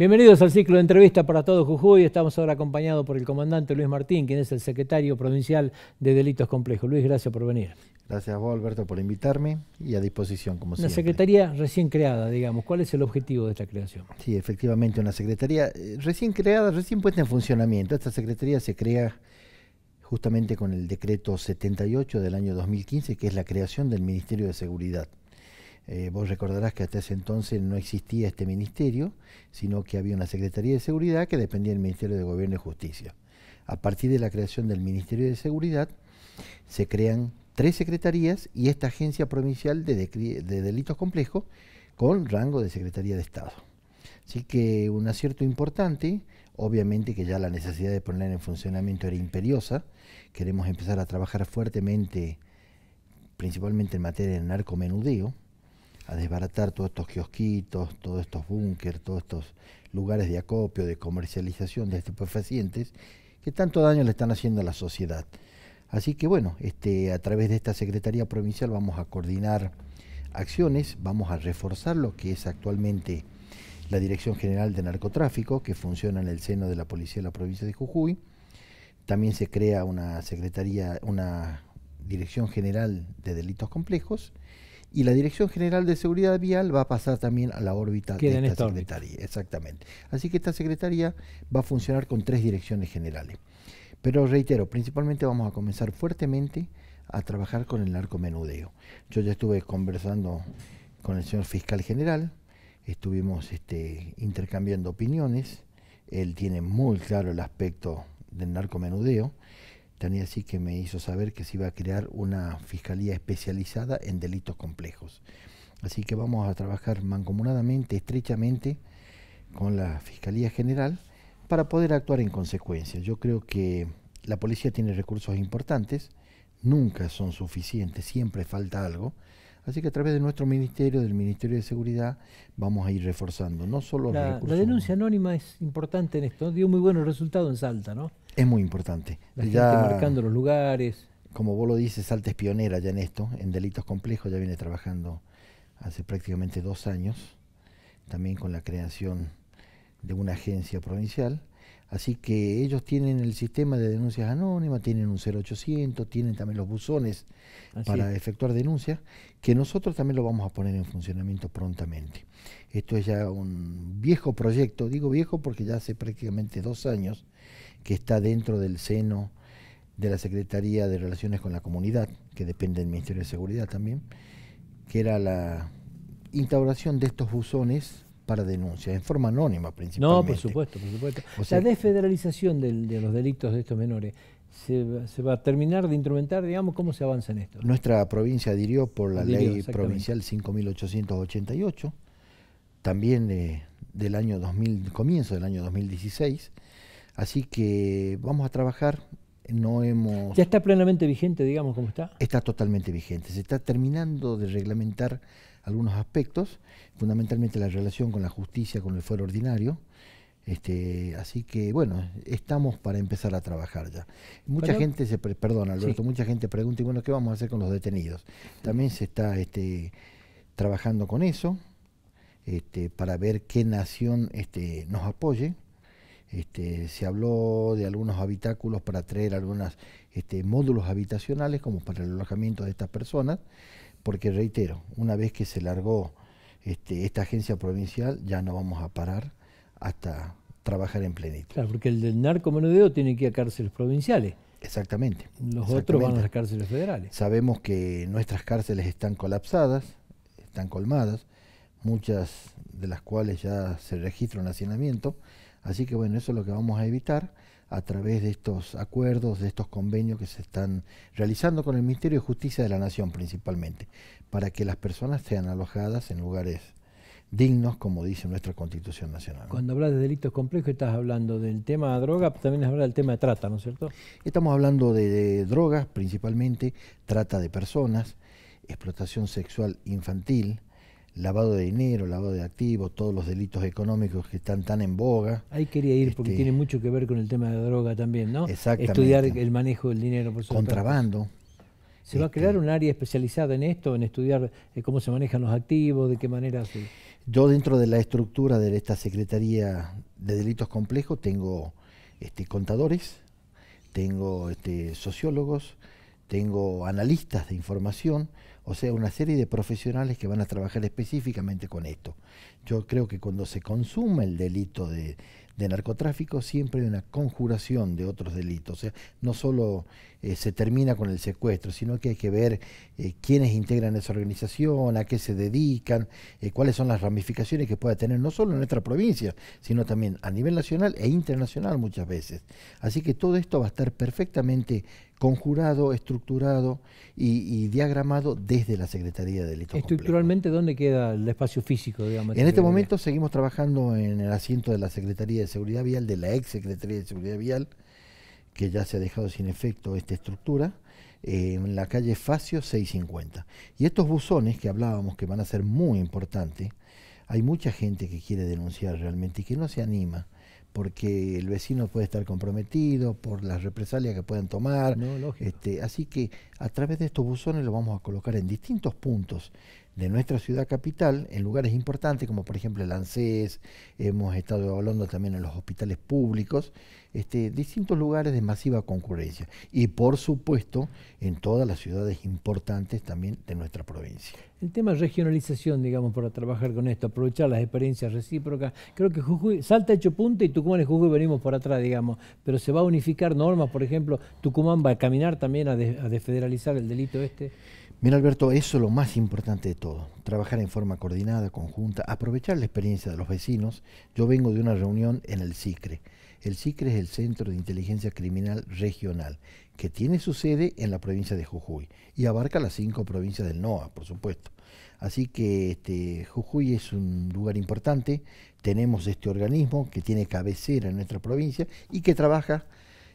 Bienvenidos al ciclo de entrevista para todo Jujuy. Estamos ahora acompañados por el comandante Luis Martín, quien es el secretario provincial de Delitos Complejos. Luis, gracias por venir. Gracias a vos, Alberto, por invitarme y a disposición, como siempre. Una secretaría recién creada, digamos. ¿Cuál es el objetivo de esta creación? Sí, efectivamente, una secretaría eh, recién creada, recién puesta en funcionamiento. Esta secretaría se crea justamente con el decreto 78 del año 2015, que es la creación del Ministerio de Seguridad. Eh, vos recordarás que hasta ese entonces no existía este ministerio, sino que había una Secretaría de Seguridad que dependía del Ministerio de Gobierno y Justicia. A partir de la creación del Ministerio de Seguridad, se crean tres secretarías y esta agencia provincial de, de delitos complejos con rango de Secretaría de Estado. Así que un acierto importante, obviamente que ya la necesidad de poner en funcionamiento era imperiosa, queremos empezar a trabajar fuertemente, principalmente en materia de narcomenudeo, a desbaratar todos estos kiosquitos, todos estos búnker, todos estos lugares de acopio, de comercialización de estupefacientes, que tanto daño le están haciendo a la sociedad. Así que bueno, este, a través de esta Secretaría Provincial vamos a coordinar acciones, vamos a reforzar lo que es actualmente la Dirección General de Narcotráfico, que funciona en el seno de la Policía de la Provincia de Jujuy. También se crea una Secretaría, una Dirección General de Delitos Complejos y la Dirección General de Seguridad Vial va a pasar también a la órbita de esta, secretaría. Exactamente. Así que esta secretaría va a funcionar con tres direcciones generales. Pero reitero, principalmente vamos a comenzar fuertemente a trabajar con el narcomenudeo. Yo ya estuve conversando con el señor fiscal general, estuvimos este, intercambiando opiniones, él tiene muy claro el aspecto del narcomenudeo. Tania, así que me hizo saber que se iba a crear una fiscalía especializada en delitos complejos. Así que vamos a trabajar mancomunadamente, estrechamente con la Fiscalía General para poder actuar en consecuencia. Yo creo que la policía tiene recursos importantes, nunca son suficientes, siempre falta algo. Así que a través de nuestro ministerio, del Ministerio de Seguridad, vamos a ir reforzando no solo La denuncia anónima es importante en esto, dio muy buenos resultados en Salta, ¿no? Es muy importante. La marcando los lugares. Como vos lo dices, Salta es pionera ya en esto, en delitos complejos, ya viene trabajando hace prácticamente dos años, también con la creación de una agencia provincial. Así que ellos tienen el sistema de denuncias anónimas, tienen un 0800, tienen también los buzones para efectuar denuncias, que nosotros también lo vamos a poner en funcionamiento prontamente. Esto es ya un, viejo proyecto, digo viejo porque ya hace prácticamente dos años que está dentro del seno de la Secretaría de Relaciones con la Comunidad, que depende del Ministerio de Seguridad también, que era la instauración de estos buzones para denuncias, en forma anónima principalmente. No, por supuesto, por supuesto. O sea, la desfederalización de los delitos de estos menores, ¿se, va a terminar de instrumentar, digamos, cómo se avanza en esto? Nuestra provincia adhirió por la ley provincial 5888, también de eh, del año 2000, comienzo del año 2016. Así que vamos a trabajar. No hemos. ¿Ya está plenamente vigente, digamos, cómo está? Está totalmente vigente. Se está terminando de reglamentar algunos aspectos, fundamentalmente la relación con la justicia, con el fuero ordinario. Este, así que bueno, estamos para empezar a trabajar ya. Mucha gente se perdona, Alberto, mucha gente pregunta, y bueno, ¿qué vamos a hacer con los detenidos? También se está este, trabajando con eso. Este, para ver qué nación este, nos apoye. Este, se habló de algunos habitáculos para traer algunos módulos habitacionales como para el alojamiento de estas personas, porque reitero, una vez que se largó esta agencia provincial, ya no vamos a parar hasta trabajar en plenitud. Claro, porque el del narco tiene que ir a cárceles provinciales. Exactamente. Los otros van a las cárceles federales. Sabemos que nuestras cárceles están colapsadas, están colmadas muchas de las cuales ya se registra un hacinamiento. Así que bueno, eso es lo que vamos a evitar a través de estos acuerdos, de estos convenios que se están realizando con el Ministerio de Justicia de la Nación principalmente, para que las personas sean alojadas en lugares dignos, como dice nuestra Constitución Nacional. Cuando hablas de delitos complejos, estás hablando del tema de droga, también hablas del tema de trata, ¿no es cierto? Estamos hablando de drogas principalmente, trata de personas, explotación sexual infantil, lavado de dinero, lavado de activos, todos los delitos económicos que están tan en boga. Ahí quería ir porque este, tiene mucho que ver con el tema de droga también, ¿no? Estudiar el manejo del dinero, por supuesto. Contrabando. ¿Se va a este, crear un área especializada en esto, en estudiar eh, cómo se manejan los activos, de qué manera? Se... Yo dentro de la estructura de esta Secretaría de Delitos Complejos tengo este, contadores, tengo este, sociólogos, tengo analistas de información, o sea, una serie de profesionales que van a trabajar específicamente con esto. Yo creo que cuando se consume el delito de, narcotráfico siempre hay una conjuración de otros delitos. O sea, no solo eh, se termina con el secuestro, sino que hay que ver eh, quiénes integran esa organización, a qué se dedican, eh, cuáles son las ramificaciones que pueda tener no solo en nuestra provincia, sino también a nivel nacional e internacional muchas veces. Así que todo esto va a estar perfectamente conjurado, estructurado y, diagramado desde la Secretaría de Delitos Estructuralmente, ¿dónde queda el espacio físico? en este momento seguimos trabajando en el asiento de la Secretaría de Seguridad Vial, de la ex Secretaría de Seguridad Vial, que ya se ha dejado sin efecto esta estructura, en la calle Facio 650. Y estos buzones que hablábamos que van a ser muy importantes, hay mucha gente que quiere denunciar realmente y que no se anima porque el vecino puede estar comprometido por las represalias que pueden tomar. Este, así que a través de estos buzones los vamos a colocar en distintos puntos de nuestra ciudad capital, en lugares importantes como por ejemplo el ANSES, hemos estado hablando también en los hospitales públicos, este, distintos lugares de masiva concurrencia y por supuesto en todas las ciudades importantes también de nuestra provincia. El tema de regionalización, digamos, para trabajar con esto, aprovechar las experiencias recíprocas, creo que Jujuy, Salta hecho punta y Tucumán y Jujuy venimos por atrás, digamos, pero se va a unificar normas, por ejemplo, Tucumán va a caminar también a, a desfederalizar el delito este. Mira Alberto, eso es lo más importante de todo, trabajar en forma coordinada, conjunta, aprovechar la experiencia de los vecinos. Yo vengo de una reunión en el CICRE, el CICRE es el Centro de Inteligencia Criminal Regional, que tiene su sede en la provincia de Jujuy y abarca las cinco provincias del NOA, por supuesto. Así que este, Jujuy es un lugar importante, tenemos este organismo que tiene cabecera en nuestra provincia y que trabaja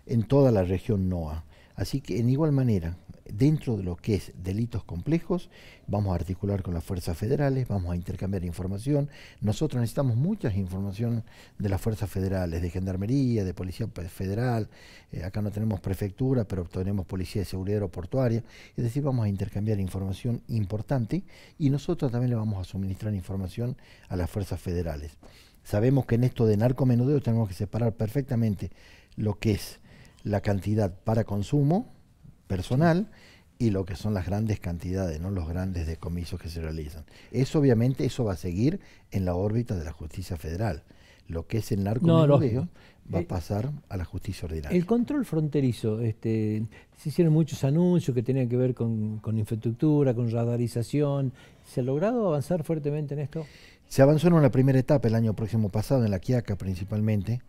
en toda la región NOA. Así que en igual manera, dentro de lo que es delitos complejos, vamos a articular con las fuerzas federales, vamos a intercambiar información. Nosotros necesitamos muchas información de las fuerzas federales, de gendarmería, de policía federal. Eh, acá no tenemos prefectura, pero tenemos policía de seguridad aeroportuaria. Es decir, vamos a intercambiar información importante y nosotros también le vamos a suministrar información a las fuerzas federales. Sabemos que en esto de narcomenudeo tenemos que separar perfectamente lo que es la cantidad para consumo, personal y lo que son las grandes cantidades, ¿no? los grandes decomisos que se realizan. Eso obviamente eso va a seguir en la órbita de la justicia federal. Lo que es el narcotráfico va a eh, pasar a la justicia ordinaria. El control fronterizo, este, se hicieron muchos anuncios que tenían que ver con, con infraestructura, con radarización. ¿Se ha logrado avanzar fuertemente en esto? Se avanzó en una primera etapa el año próximo pasado, en la Quiaca principalmente,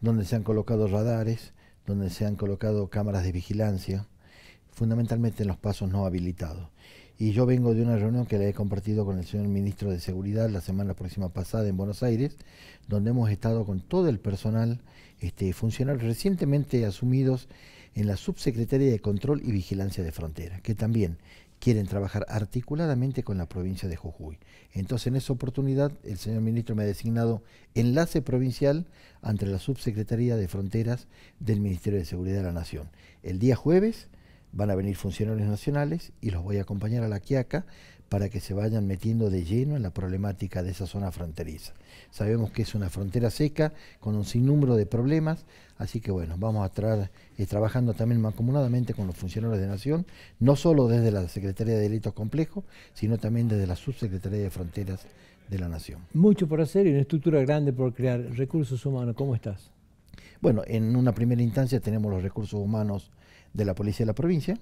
donde se han colocado radares, donde se han colocado cámaras de vigilancia, fundamentalmente en los pasos no habilitados. Y yo vengo de una reunión que le he compartido con el señor ministro de Seguridad la semana próxima pasada en Buenos Aires, donde hemos estado con todo el personal este, funcional recientemente asumidos en la Subsecretaría de Control y Vigilancia de Fronteras, que también quieren trabajar articuladamente con la provincia de Jujuy. Entonces, en esa oportunidad, el señor ministro me ha designado enlace provincial ante la Subsecretaría de Fronteras del Ministerio de Seguridad de la Nación. El día jueves van a venir funcionarios nacionales y los voy a acompañar a la Quiaca para que se vayan metiendo de lleno en la problemática de esa zona fronteriza. Sabemos que es una frontera seca con un sinnúmero de problemas, así que bueno, vamos a estar eh, trabajando también mancomunadamente con los funcionarios de Nación, no solo desde la Secretaría de Delitos Complejos, sino también desde la Subsecretaría de Fronteras de la Nación. Mucho por hacer y una estructura grande por crear. Recursos humanos, ¿cómo estás? Bueno, en una primera instancia tenemos los recursos humanos de la Policía de la Provincia.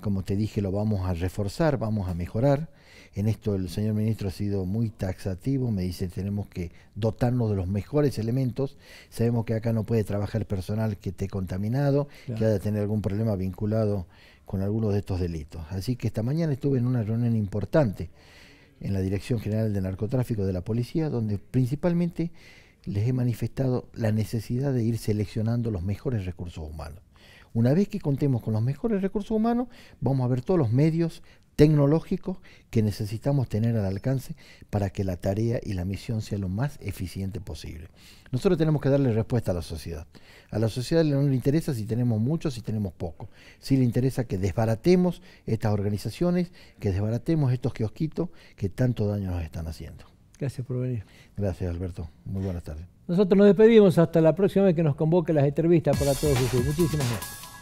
Como te dije, lo vamos a reforzar, vamos a mejorar. En esto el señor ministro ha sido muy taxativo, me dice tenemos que dotarnos de los mejores elementos. Sabemos que acá no puede trabajar personal que esté contaminado, que haya tener algún problema vinculado con alguno de estos delitos. Así que esta mañana estuve en una reunión importante en la Dirección General de Narcotráfico de la Policía, donde principalmente les he manifestado la necesidad de ir seleccionando los mejores recursos humanos. Una vez que contemos con los mejores recursos humanos, vamos a ver todos los medios tecnológicos que necesitamos tener al alcance para que la tarea y la misión sea lo más eficiente posible. Nosotros tenemos que darle respuesta a la sociedad. A la sociedad no le interesa si tenemos mucho, si tenemos poco. Sí le interesa que desbaratemos estas organizaciones, que desbaratemos estos kiosquitos que tanto daño nos están haciendo. Gracias por venir. Gracias, Alberto. Muy buenas tardes. Nosotros nos despedimos hasta la próxima vez que nos convoque las entrevistas para todos ustedes. Muchísimas gracias.